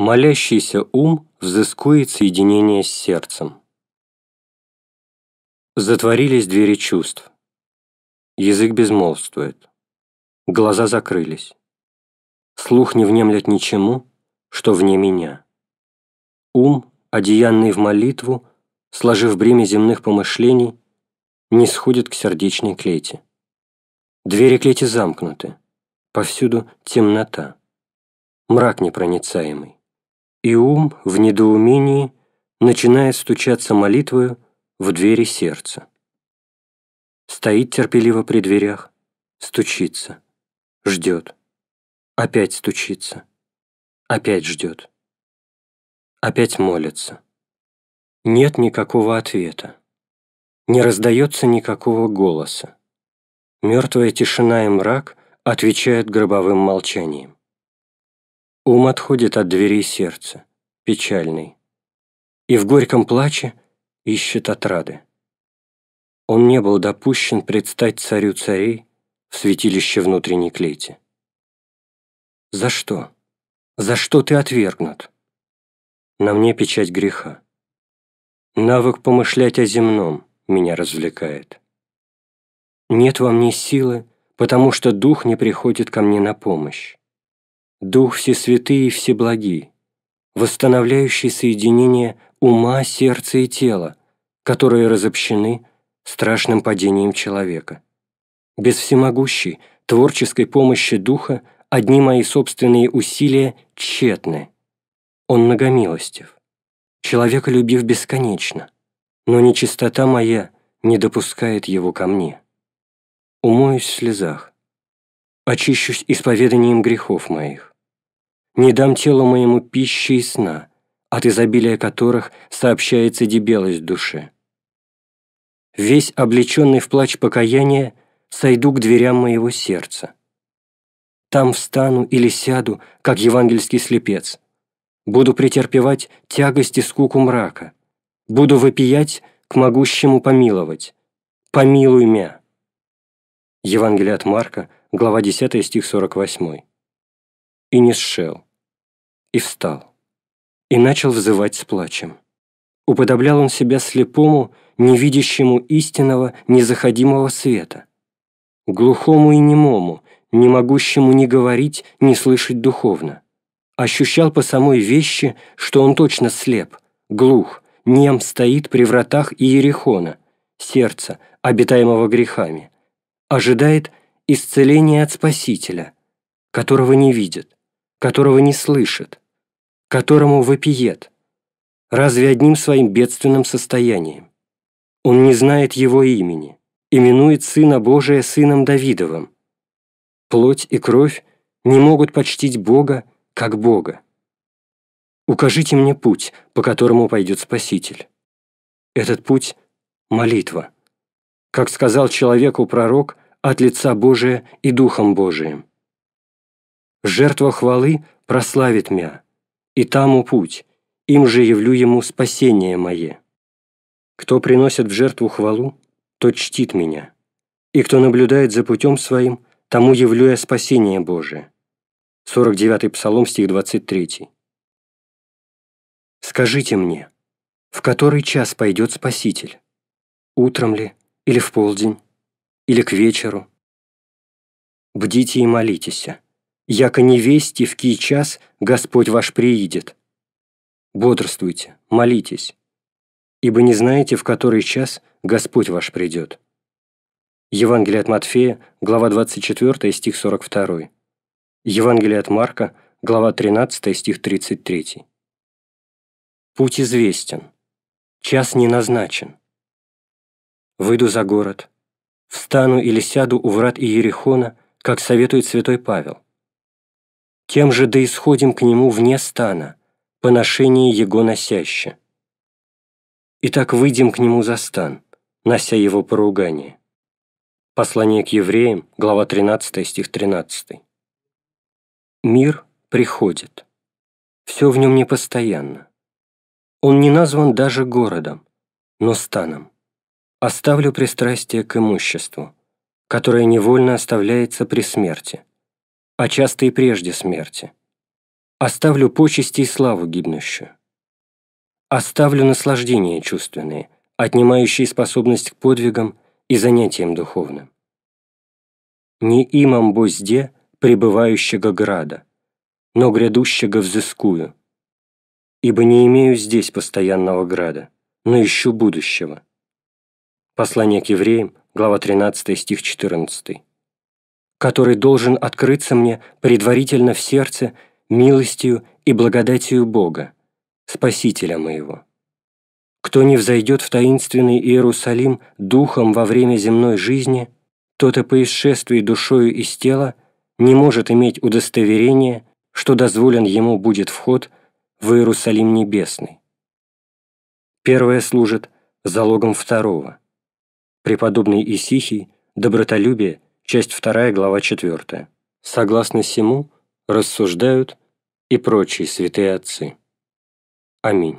Молящийся ум взыскует соединение с сердцем. Затворились двери чувств. Язык безмолвствует. Глаза закрылись. Слух не внемлет ничему, что вне меня. Ум, одеянный в молитву, сложив бремя земных помышлений, не сходит к сердечной клете. Двери клети замкнуты. Повсюду темнота. Мрак непроницаемый и ум в недоумении начинает стучаться молитвою в двери сердца. Стоит терпеливо при дверях, стучится, ждет, опять стучится, опять ждет, опять молится. Нет никакого ответа, не раздается никакого голоса. Мертвая тишина и мрак отвечают гробовым молчанием. Ум отходит от дверей сердца, печальный, и в горьком плаче ищет отрады. Он не был допущен предстать царю царей в святилище внутренней клети. За что? За что ты отвергнут? На мне печать греха. Навык помышлять о земном меня развлекает. Нет во мне силы, потому что дух не приходит ко мне на помощь. Дух Всесвятый и Всеблагий, восстановляющий соединение ума, сердца и тела, которые разобщены страшным падением человека. Без всемогущей, творческой помощи Духа одни мои собственные усилия тщетны. Он многомилостив, человека любив бесконечно, но нечистота моя не допускает его ко мне. Умоюсь в слезах, очищусь исповеданием грехов моих не дам телу моему пищи и сна, от изобилия которых сообщается дебелость души. Весь облеченный в плач покаяния сойду к дверям моего сердца. Там встану или сяду, как евангельский слепец. Буду претерпевать тягость и скуку мрака. Буду вопиять к могущему помиловать. Помилуй мя. Евангелие от Марка, глава 10, стих 48. И не сшел и встал. И начал взывать с плачем. Уподоблял он себя слепому, невидящему истинного, незаходимого света, глухому и немому, не могущему ни говорить, ни слышать духовно. Ощущал по самой вещи, что он точно слеп, глух, нем стоит при вратах Иерихона, сердца, обитаемого грехами, ожидает исцеления от Спасителя, которого не видит, которого не слышит, которому вопиет, разве одним своим бедственным состоянием. Он не знает его имени, именует Сына Божия Сыном Давидовым. Плоть и кровь не могут почтить Бога, как Бога. Укажите мне путь, по которому пойдет Спаситель. Этот путь – молитва. Как сказал человеку пророк, от лица Божия и Духом Божиим. Жертва хвалы прославит мя, и таму путь, им же явлю ему спасение мое. Кто приносит в жертву хвалу, тот чтит меня, и кто наблюдает за путем своим, тому явлю я спасение Божие». 49 Псалом, стих 23. «Скажите мне, в который час пойдет Спаситель? Утром ли, или в полдень, или к вечеру? Бдите и молитесь» яко не вести в кий час Господь ваш приидет. Бодрствуйте, молитесь, ибо не знаете, в который час Господь ваш придет. Евангелие от Матфея, глава 24, стих 42. Евангелие от Марка, глава 13, стих 33. Путь известен, час не назначен. Выйду за город, встану или сяду у врат Иерихона, как советует святой Павел – тем же да исходим к нему вне стана, по ношении его носяще. Итак, выйдем к нему за стан, нося его поругание. Послание к евреям, глава 13, стих 13. Мир приходит. Все в нем непостоянно. Он не назван даже городом, но станом. Оставлю пристрастие к имуществу, которое невольно оставляется при смерти – а часто и прежде смерти. Оставлю почести и славу гибнущую. Оставлю наслаждения чувственные, отнимающие способность к подвигам и занятиям духовным. Не имам бозде пребывающего града, но грядущего взыскую, ибо не имею здесь постоянного града, но ищу будущего. Послание к евреям, глава 13, стих 14 который должен открыться мне предварительно в сердце милостью и благодатью Бога, Спасителя моего. Кто не взойдет в таинственный Иерусалим духом во время земной жизни, тот и по исшествии душою из тела не может иметь удостоверения, что дозволен ему будет вход в Иерусалим Небесный. Первое служит залогом второго. Преподобный Исихий, добротолюбие – Часть 2, глава 4. Согласно сему, рассуждают и прочие святые отцы. Аминь.